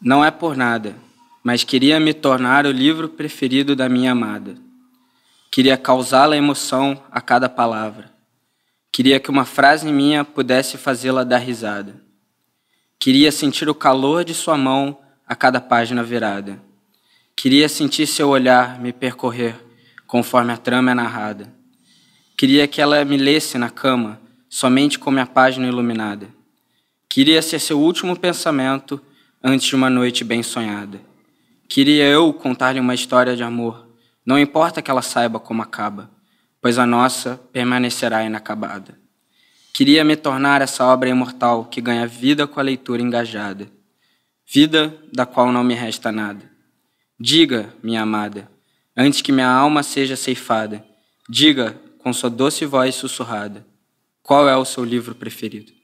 Não é por nada, mas queria me tornar o livro preferido da minha amada. Queria causá-la emoção a cada palavra. Queria que uma frase minha pudesse fazê-la dar risada. Queria sentir o calor de sua mão a cada página virada. Queria sentir seu olhar me percorrer conforme a trama é narrada. Queria que ela me lesse na cama somente com minha página iluminada. Queria ser seu último pensamento antes de uma noite bem sonhada. Queria eu contar-lhe uma história de amor, não importa que ela saiba como acaba, pois a nossa permanecerá inacabada. Queria me tornar essa obra imortal que ganha vida com a leitura engajada, vida da qual não me resta nada. Diga, minha amada, antes que minha alma seja ceifada, diga com sua doce voz sussurrada, qual é o seu livro preferido?